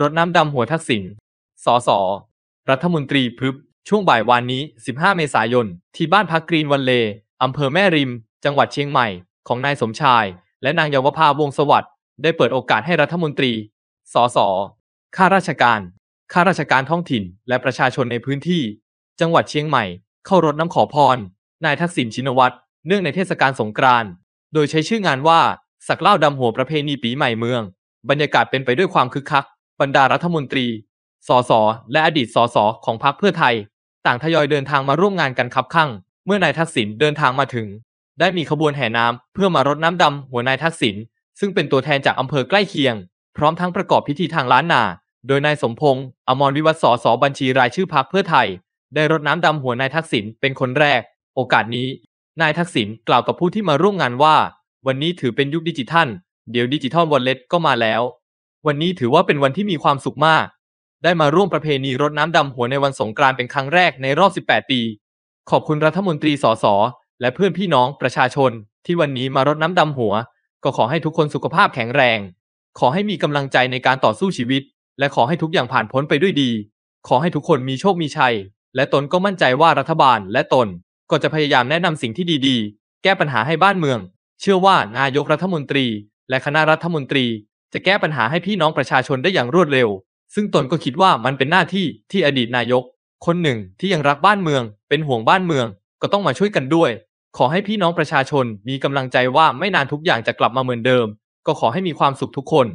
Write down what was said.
รถน้ำดำหัวทักษิณ สสรัฐมนตรีพึบ ช่วงบ่ายวานนี้ 15 เมษายน ที่บ้านพักกรีนวันเล อำเภอแม่ริม จังหวัดเชียงใหม่ ของนายสมชาย และนางเยาวภาวงสวัสด์ได้เปิดโอกาสให้รัฐมนตรี สสข้าราชการ ข้าราชการท้องถิ่น และประชาชนในพื้นที่ จังหวัดเชียงใหม่ เข้ารดน้ำขอพร นายทักษิณชินวัตร เนื่องในเทศกาลสงกรานต์ โดยใช้ชื่องานว่าสักเล่าดำหัวประเพณีปีใหม่เมือง บรรยากาศเป็นไปด้วยความคึกคักบรรดารัฐมนตรี สส และอดีต สส ของพรรคเพื่อไทย ต่างทยอยเดินทางมาร่วมงานกันคับข้างเมื่อนายทักษิณเดินทางมาถึง ได้มีขบวนแห่น้ำเพื่อมารดน้ำดำหัวนายทักษิณซึ่งเป็นตัวแทนจากอำเภอใกล้เคียง พร้อมทั้งประกอบพิธีทางล้านนา โดยนายสมพงศ์อมรวิวัฒสสบัญชีรายชื่อพรรคเพื่อไทย ได้รดน้ำดำหัวนายทักษิณเป็นคนแรก โอกาสนี้ นายทักษิณกล่าวกับผู้ที่มาร่วมงานว่า วันนี้ถือเป็นยุคดิจิทัลเดี๋ยวดิจิทัลวอลเล็ตก็มาแล้ววันนี้ถือว่าเป็นวันที่มีความสุขมาก ได้มาร่วมประเพณีรดน้ำดำหัวในวันสงกรานต์เป็นครั้งแรกในรอบ 18 ปี ขอบคุณรัฐมนตรี สส และเพื่อนพี่น้องประชาชนที่วันนี้มารดน้ำดำหัว ก็ขอให้ทุกคนสุขภาพแข็งแรง ขอให้มีกำลังใจในการต่อสู้ชีวิต และขอให้ทุกอย่างผ่านพ้นไปด้วยดี ขอให้ทุกคนมีโชคมีชัย และตนก็มั่นใจว่ารัฐบาลและตนก็จะพยายามแนะนำสิ่งที่ดีๆ แก้ปัญหาให้บ้านเมือง เชื่อว่านายกรัฐมนตรีและคณะรัฐมนตรีจะแก้ปัญหาให้พี่น้องประชาชนได้อย่างรวดเร็ว ซึ่งตนก็คิดว่ามันเป็นหน้าที่ที่อดีตนายก คนหนึ่งที่ยังรักบ้านเมือง เป็นห่วงบ้านเมือง ก็ต้องมาช่วยกันด้วย ขอให้พี่น้องประชาชนมีกำลังใจว่าไม่นานทุกอย่างจะกลับมาเหมือนเดิม ก็ขอให้มีความสุขทุกคน